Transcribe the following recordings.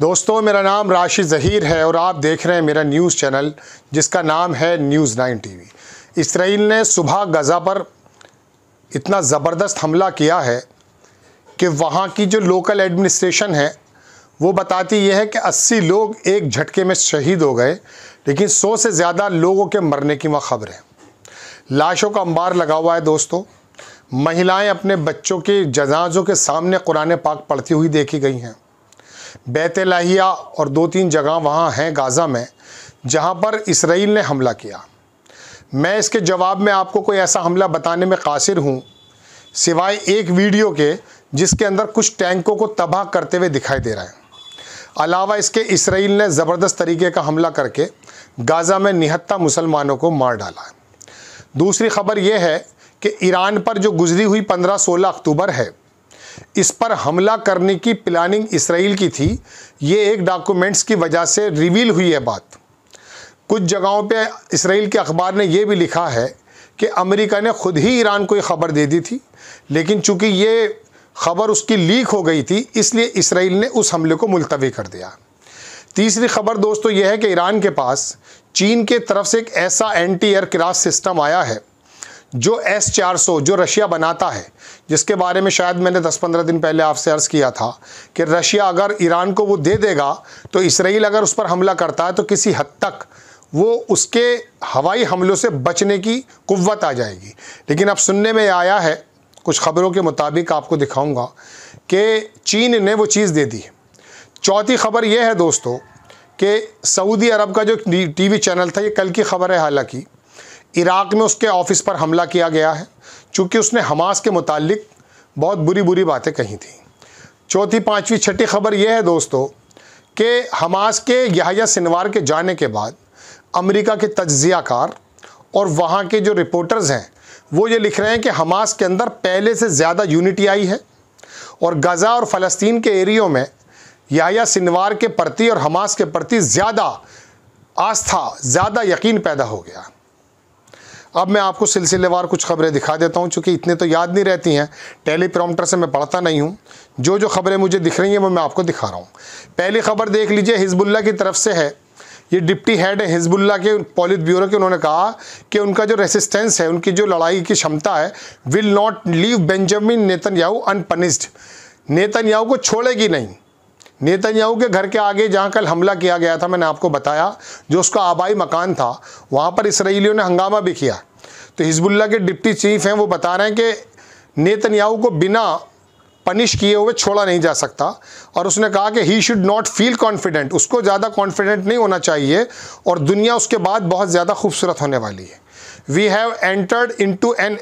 दोस्तों मेरा नाम राशिद ज़हीर है और आप देख रहे हैं मेरा न्यूज़ चैनल जिसका नाम है न्यूज़ नाइन टीवी इसराइल ने सुबह गज़ा पर इतना ज़बरदस्त हमला किया है कि वहाँ की जो लोकल एडमिनिस्ट्रेशन है वो बताती ये है कि 80 लोग एक झटके में शहीद हो गए लेकिन 100 से ज़्यादा लोगों के मरने की वहाँ खबर है लाशों का अंबार लगा हुआ है दोस्तों महिलाएं अपने बच्चों के जजाजों के सामने कुरान पाक पढ़ती हुई देखी गई हैं बैत लाहिया और दो तीन जगह वहाँ हैं गाज़ा में जहाँ पर इसराइल ने हमला किया मैं इसके जवाब में आपको कोई ऐसा हमला बताने में कासिर हूँ सिवाय एक वीडियो के जिसके अंदर कुछ टैंकों को तबाह करते हुए दिखाई दे रहा है अलावा इसके इसराइल ने ज़बरदस्त तरीके का हमला करके गाज़ा में निहत्ता मुसलमानों को मार डाला है दूसरी खबर यह है कि ईरान पर जो गुजरी हुई 15-16 अक्टूबर है इस पर हमला करने की प्लानिंग इसराइल की थी ये एक डॉक्यूमेंट्स की वजह से रिवील हुई है बात कुछ जगहों पे इसराइल के अखबार ने यह भी लिखा है कि अमेरिका ने खुद ही ईरान को ये खबर दे दी थी लेकिन चूंकि ये खबर उसकी लीक हो गई थी इसलिए इसराइल ने उस हमले को मुलतवी कर दिया तीसरी खबर दोस्तों यह है कि ईरान के पास चीन के तरफ से एक ऐसा एंटी एयरक्राफ्ट सिस्टम आया है जो एस चार सौ जो रशिया बनाता है जिसके बारे में शायद मैंने 10-15 दिन पहले आपसे अर्ज़ किया था कि रशिया अगर ईरान को वो दे देगा तो इसराइल अगर उस पर हमला करता है तो किसी हद तक वो उसके हवाई हमलों से बचने की कुत आ जाएगी लेकिन अब सुनने में आया है कुछ ख़बरों के मुताबिक आपको दिखाऊंगा कि चीन ने वो चीज़ दे दी चौथी खबर ये है दोस्तों कि सऊदी अरब का जो टीवी चैनल था ये कल की खबर है हालांकि इराक़ में उसके ऑफिस पर हमला किया गया है चूँकि उसने हमास के मुतालिक बहुत बुरी बुरी बातें कही थी चौथी पाँचवीं छठी खबर यह है दोस्तों कि हमास के यहाया सिनवार के जाने के बाद अमेरिका के कार और वहाँ के जो रिपोर्टर्स हैं वो ये लिख रहे हैं कि हमास के अंदर पहले से ज़्यादा यूनिटी आई है और गज़ा और फ़लस्तीन के एरियो में याया सिनवार के प्रति और हमास के प्रति ज़्यादा आस्था ज़्यादा यकीन पैदा हो गया अब मैं आपको सिलसिलेवार कुछ खबरें दिखा देता हूँ चूँकि इतने तो याद नहीं रहती हैं टेलीप्रॉम्प्टर से मैं पढ़ता नहीं हूँ जो जो खबरें मुझे दिख रही हैं वो मैं आपको दिखा रहा हूँ पहली खबर देख लीजिए हिजबुल्ला की तरफ से है ये डिप्टी हेड है हिजबुल्ला के पॉलिट ब्यूरो के उन्होंने कहा कि उनका जो रेसिस्टेंस है उनकी जो लड़ाई की क्षमता है will not leave Benjamin Netanyahu unpunished Netanyahu को छोड़ेगी नहीं नेतन्याहू के घर के आगे जहां कल हमला किया गया था मैंने आपको बताया जो उसका आबाई मकान था वहां पर इसराइलियों ने हंगामा भी किया तो हिजबुल्ला के डिप्टी चीफ हैं वो बता रहे हैं कि नेतन्याहू को बिना पनिश किए हुए छोड़ा नहीं जा सकता और उसने कहा कि he should not feel confident उसको ज़्यादा कॉन्फिडेंट नहीं होना चाहिए और दुनिया उसके बाद बहुत ज़्यादा खूबसूरत होने वाली है we have entered into an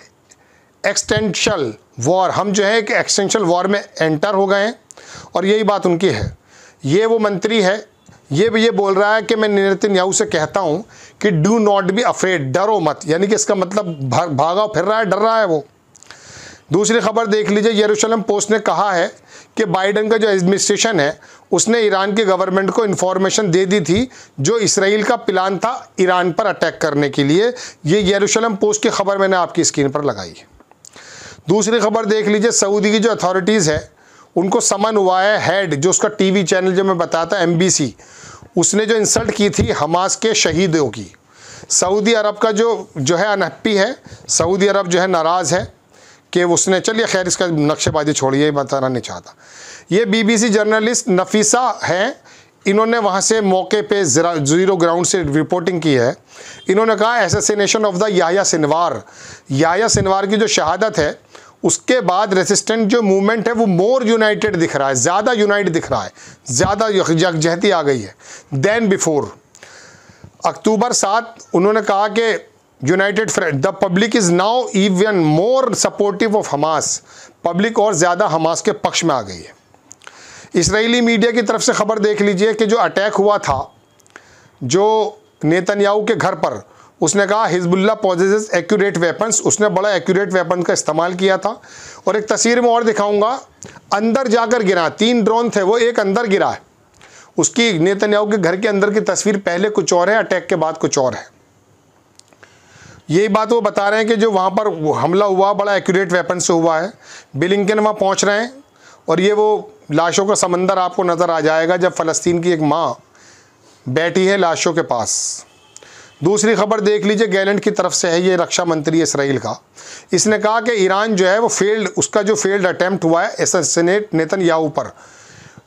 existential war हम जो है एक एक्सटेंशल वॉर में एंटर हो गए हैं और यही बात उनकी है ये वो मंत्री है ये भी ये बोल रहा है कि मैं नितिन याहू से कहता हूँ कि डू नॉट बी अफ्रेड डरो मत यानी कि इसका मतलब भागा फिर रहा है डर रहा है वो दूसरी खबर देख लीजिए यरूशलम पोस्ट ने कहा है कि बाइडन का जो एडमिनिस्ट्रेशन है उसने ईरान की गवर्नमेंट को इन्फॉर्मेशन दे दी थी जो इसराइल का प्लान था ईरान पर अटैक करने के लिए ये यरूशलम पोस्ट की खबर मैंने आपकी स्क्रीन पर लगाई दूसरी खबर देख लीजिए सऊदी की जो अथॉरिटीज़ है उनको समन हुआ है हेड जो उसका टीवी चैनल जो मैं बताया था एम उसने जो इंसल्ट की थी हमास के शहीदों की सऊदी अरब का जो जो है अनहप्पी है सऊदी अरब जो है नाराज़ है कि उसने चलिए खैर इसका नक्शेबाजी छोड़िए बताना नहीं चाहता ये बीबीसी जर्नलिस्ट नफीसा हैं इन्होंने वहाँ से मौके पे ज़ीरो ग्राउंड से रिपोर्टिंग की है इन्होंने कहा assassination of the Yahya Sinwar Yahya Sinwar की जो शहादत है उसके बाद रेसिस्टेंट जो मूवमेंट है वो मोर यूनाइटेड दिख रहा है ज़्यादा यूनाइट दिख रहा है ज़्यादा यकजहती आ गई है दैन बिफोर अक्टूबर सात उन्होंने कहा कि united front the public is now even more supportive of Hamas public और ज़्यादा हमास के पक्ष में आ गई है इसराइली मीडिया की तरफ से ख़बर देख लीजिए कि जो अटैक हुआ था जो नेतन्याहू के घर पर उसने कहा हिजबुल्ला पॉजेज एक्यूरेट वेपन्स उसने बड़ा एक्यूरेट वेपन का इस्तेमाल किया था और एक तस्वीर में और दिखाऊंगा अंदर जाकर गिरा तीन ड्रोन थे वो एक अंदर गिरा है उसकी नेतन्याव के घर के अंदर की तस्वीर पहले कुछ और है अटैक के बाद कुछ और है यही बात वो बता रहे हैं कि जो वहाँ पर हमला हुआ बड़ा एक्यूरेट वेपन से हुआ है बिलिंगन वहाँ पहुँच रहे हैं और ये वो लाशों का समंदर आपको नज़र आ जाएगा जब फ़लस्तीन की एक माँ बैठी है लाशों के पास दूसरी खबर देख लीजिए गैलेंट की तरफ से है ये रक्षा मंत्री इसराइल का इसने कहा कि ईरान जो है वो फेल्ड उसका जो फेल्ड अटैम्प्ट हुआ है एसनेट नेतन याहू पर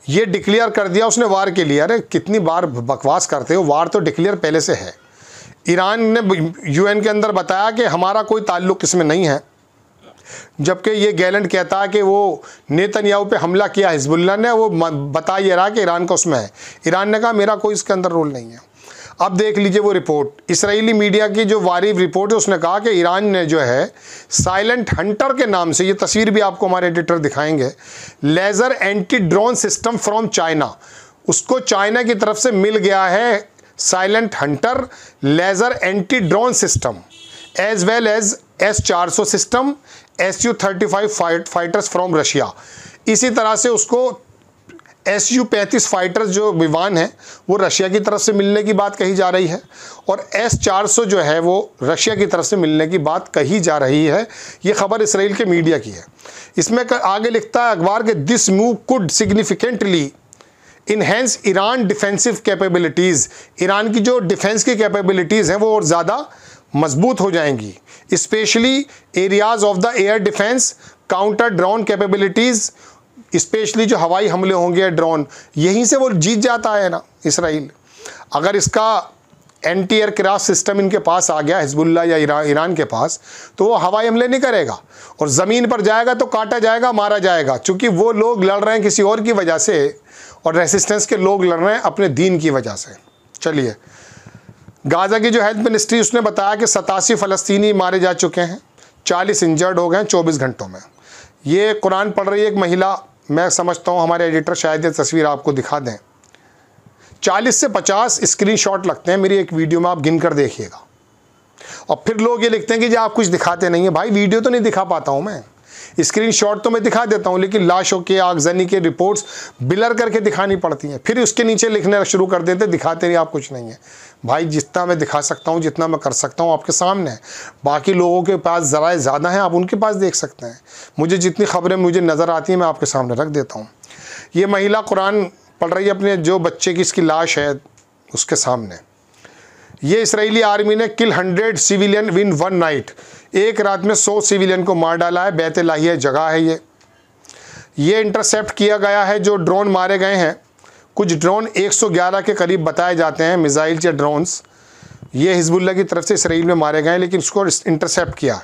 ये डिक्लेयर कर दिया उसने वार के लिए अरे कितनी बार बकवास करते हो वार तो डिक्लेयर पहले से है ईरान ने यूएन के अंदर बताया कि हमारा कोई ताल्लुक इसमें नहीं है जबकि ये गैलेंट कहता है कि वो नेतन्याहू पे हमला किया हिजबुल्ला ने वो बता ये रहा कि ईरान का उसमें है ईरान ने कहा मेरा कोई इसके अंदर रोल नहीं है अब देख लीजिए वो रिपोर्ट इसराइली मीडिया की जो वारीफ रिपोर्ट है उसने कहा कि ईरान ने जो है साइलेंट हंटर के नाम से ये तस्वीर भी आपको हमारे एडिटर दिखाएंगे laser anti drone system from China उसको चाइना की तरफ से मिल गया है silent hunter laser anti drone system as well as S चार सौ system S U thirty five fighters from Russia इसी तरह से उसको एस यू पैंतीस फाइटर्स जो विमान है वो रशिया की तरफ से मिलने की बात कही जा रही है और एस चार सौ जो है वो रशिया की तरफ से मिलने की बात कही जा रही है ये खबर इसराइल के मीडिया की है इसमें आगे लिखता है अखबार के this move could significantly enhance Iran defensive capabilities Iran की जो डिफेंस की कैपेबिलिटीज़ हैं वो और ज़्यादा मजबूत हो जाएंगी specially areas of the air defence counter drone capabilities specially जो हवाई हमले होंगे ड्रोन यहीं से वो जीत जाता है ना इसराइल अगर इसका एंटी एयरक्राफ्ट सिस्टम इनके पास आ गया हिजबुल्ला या ईरान ईरान के पास तो वो हवाई हमले नहीं करेगा और ज़मीन पर जाएगा तो काटा जाएगा मारा जाएगा चूँकि वो लोग लड़ रहे हैं किसी और की वजह से और रेसिस्टेंस के लोग लड़ रहे हैं अपने दीन की वजह से चलिए गाज़ा की जो हेल्थ मिनिस्ट्री उसने बताया कि सतासी फ़लस्तनी मारे जा चुके हैं चालीस इंजर्ड हो गए हैं चौबीस घंटों में ये कुरान पढ़ रही है एक महिला मैं समझता हूँ हमारे एडिटर शायद ये तस्वीर आपको दिखा दें 40 से 50 स्क्रीनशॉट लगते हैं मेरी एक वीडियो में आप गिन कर देखिएगा और फिर लोग ये लिखते हैं कि जी आप कुछ दिखाते नहीं हैं भाई वीडियो तो नहीं दिखा पाता हूँ मैं स्क्रीनशॉट तो मैं दिखा देता हूँ लेकिन लाशों के आगजनी के रिपोर्ट्स बिलर करके दिखानी पड़ती हैं फिर उसके नीचे लिखने शुरू कर देते दिखाते नहीं आप कुछ नहीं है भाई जितना मैं दिखा सकता हूँ जितना मैं कर सकता हूँ आपके सामने है बाकी लोगों के पास ज़रा ज़्यादा हैं आप उनके पास देख सकते हैं मुझे जितनी खबरें मुझे नज़र आती हैं मैं आपके सामने रख देता हूँ ये महिला कुरान पढ़ रही है अपने जो बच्चे की इसकी लाश है उसके सामने ये इसराइली आर्मी ने kill hundred civilian in one night एक रात में 100 सिविलियन को मार डाला है लाही जगह है ये ये इंटरसेप्ट किया गया है जो ड्रोन मारे गए हैं कुछ ड्रोन 111 के करीब बताए जाते हैं मिज़ाइल या ड्रोन्स ये हिजबुल्ला की तरफ से इसराइल में मारे गए लेकिन उसको इंटरसेप्ट किया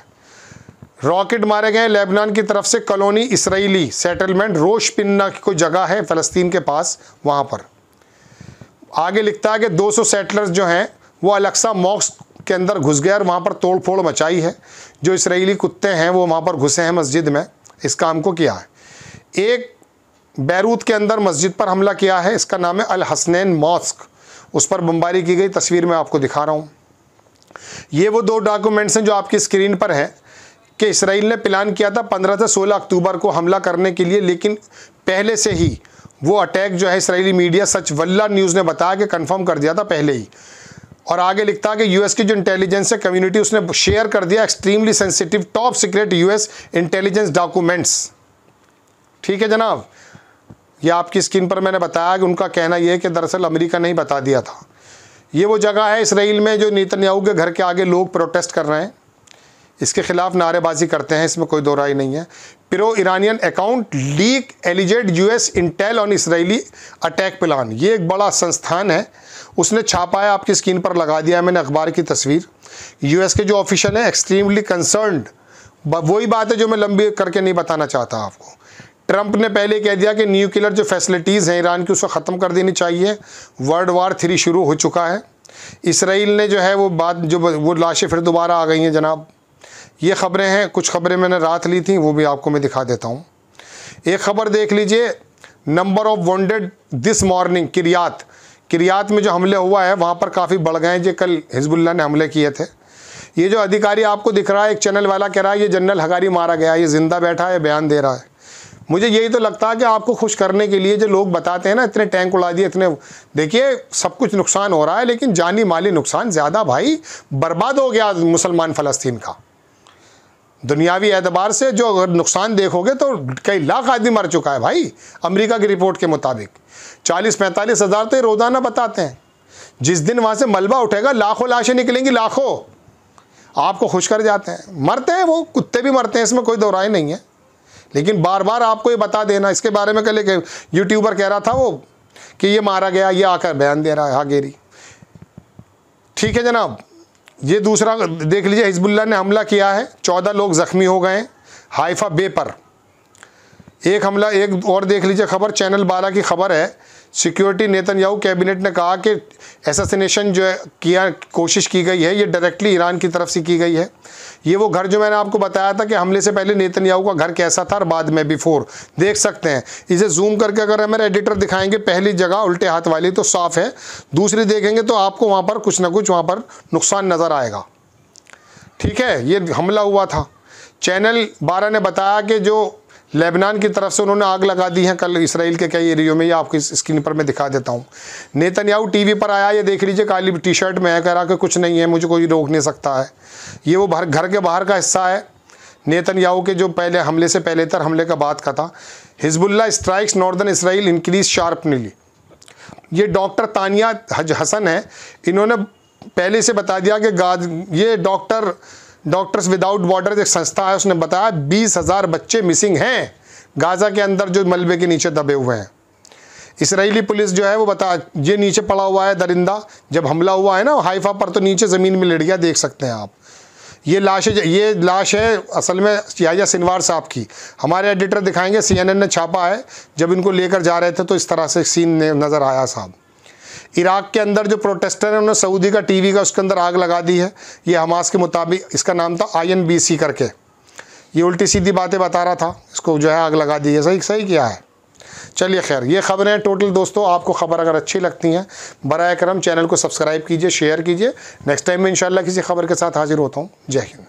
रॉकेट मारे गए लेबनान की तरफ से colony Israeli settlement Rosh Pinna की कोई जगह है फ़लस्तीन के पास वहाँ पर आगे लिखता है कि 200 सेटलर्स जो हैं वो अलक्सा मॉक्स के अंदर घुस गया और वहाँ पर तोड़फोड़ मचाई है जो इसराइली कुत्ते हैं वो वहाँ पर घुसे हैं मस्जिद में इस काम को किया है एक बैरूत के अंदर मस्जिद पर हमला किया है इसका नाम है अल हसनैन मॉस्क उस पर बमबारी की गई तस्वीर मैं आपको दिखा रहा हूँ ये वो दो डॉक्यूमेंट्स हैं जो आपकी स्क्रीन पर हैं कि इसराइल ने प्लान किया था पंद्रह से सोलह अक्टूबर को हमला करने के लिए लेकिन पहले से ही वो अटैक जो है इसराइली मीडिया सच वल्ला न्यूज़ ने बताया कि कंफर्म कर दिया था पहले ही और आगे लिखता है कि यूएस की जो इंटेलिजेंस है कम्युनिटी उसने शेयर कर दिया extremely sensitive top secret US intelligence documents ठीक है जनाब ये आपकी स्क्रीन पर मैंने बताया कि उनका कहना यह है कि दरअसल अमेरिका ने ही बता दिया था ये वो जगह है इसराइल में जो नीतन्याहू के घर के आगे लोग प्रोटेस्ट कर रहे हैं इसके खिलाफ नारेबाजी करते हैं इसमें कोई दो राय नहीं है pro Iranian account leak alleged US intel on Israeli attack plan ये एक बड़ा संस्थान है उसने छापाया आपकी स्क्रीन पर लगा दिया मैंने अखबार की तस्वीर यूएस के जो ऑफिशियल हैं एक्सट्रीमली कंसर्नड वही बात है जो मैं लंबी करके नहीं बताना चाहता आपको ट्रंप ने पहले कह दिया कि न्यूक्लियर जो फैसिलिटीज़ हैं ईरान की उसको ख़त्म कर देनी चाहिए वर्ल्ड वार थ्री शुरू हो चुका है इसराइल ने जो है वो बात जो वो लाशें फिर दोबारा आ गई हैं जनाब ये खबरें हैं कुछ खबरें मैंने रात ली थी वो भी आपको मैं दिखा देता हूँ एक खबर देख लीजिए number of wounded this morning Kiryat Kiryat में जो हमले हुआ है वहाँ पर काफ़ी बढ़ गए जो कल हिजबुल्ला ने हमले किए थे ये जो अधिकारी आपको दिख रहा है एक चैनल वाला कह रहा है ये जनरल हगारी मारा गया ये ज़िंदा बैठा है बयान दे रहा है मुझे यही तो लगता है कि आपको खुश करने के लिए जो लोग बताते हैं ना इतने टैंक उड़ा दिए इतने देखिए सब कुछ नुकसान हो रहा है लेकिन जानी माली नुकसान ज़्यादा भाई बर्बाद हो गया मुसलमान फ़लस्तीन का दुनियावी एतबार से जो अगर नुकसान देखोगे तो कई लाख आदमी मर चुका है भाई अमेरिका की रिपोर्ट के मुताबिक चालीस पैंतालीस हज़ार तो रोज़ाना बताते हैं जिस दिन वहाँ से मलबा उठेगा लाखों लाशें निकलेंगी लाखों आपको खुश कर जाते हैं मरते हैं वो कुत्ते भी मरते हैं इसमें कोई दोराई नहीं है लेकिन बार बार आपको ये बता देना इसके बारे में कल एक यूट्यूबर कह रहा था वो कि ये मारा गया ये आकर बयान दे रहा है हागेरी ठीक है जनाब ये दूसरा देख लीजिए हिजबुल्ला ने हमला किया है चौदह लोग ज़ख्मी हो गए हाइफा बे पर एक हमला एक और देख लीजिए खबर चैनल बारह की खबर है सिक्योरिटी नेतन याहू कैबिनेट ने कहा कि एसासिनेशन जो है किया कोशिश की गई है ये डायरेक्टली ईरान की तरफ से की गई है ये वो घर जो मैंने आपको बताया था कि हमले से पहले नेतन याहू का घर कैसा था और बाद में बिफोर देख सकते हैं इसे जूम करके अगर हमारे एडिटर दिखाएंगे पहली जगह उल्टे हाथ वाली तो साफ़ है दूसरी देखेंगे तो आपको वहाँ पर कुछ ना कुछ वहाँ पर नुकसान नज़र आएगा ठीक है ये हमला हुआ था चैनल बारह ने बताया कि जो लेबनान की तरफ से उन्होंने आग लगा दी है कल इसराइल के कई एरियो में ये आपकी स्क्रीन पर मैं दिखा देता हूँ नेतन्याहू टीवी पर आया ये देख लीजिए काली टी शर्ट में है कह रहा कि कुछ नहीं है मुझे कोई रोक नहीं सकता है ये वो भर घर के बाहर का हिस्सा है नेतन्याहू के जो पहले हमले से पहले तर हमले का बात का था Hezbollah strikes northern Israel increase sharply ये डॉक्टर तानिया हज हसन है इन्होंने पहले से बता दिया कि गाद ये डॉक्टर डॉक्टर्स विदाउट बॉर्डर एक संस्था है उसने बताया बीस हज़ार बच्चे मिसिंग हैं गाज़ा के अंदर जो मलबे के नीचे दबे हुए हैं इसराइली पुलिस जो है वो बता ये नीचे पड़ा हुआ है दरिंदा जब हमला हुआ है ना हाइफा पर तो नीचे ज़मीन में लड़ गया देख सकते हैं आप ये लाश है ये लाश है असल में याजा सिनवार साहब की हमारे एडिटर दिखाएंगे सीएनएन ने छापा है जब इनको लेकर जा रहे थे तो इस तरह से सीन नज़र आया साहब इराक के अंदर जो प्रोटेस्टर हैं उन्होंने सऊदी का टीवी का उसके अंदर आग लगा दी है ये हमास के मुताबिक इसका नाम था आईएनबीसी करके ये उल्टी सीधी बातें बता रहा था इसको जो है आग लगा दी है सही सही किया है चलिए खैर ये खबरें टोटल दोस्तों आपको खबर अगर अच्छी लगती हैं बर करम चैनल को सब्सक्राइब कीजिए शेयर कीजिए नेक्स्ट टाइम में इंशाल्लाह किसी खबर के साथ हाजिर होता हूँ जय हिंद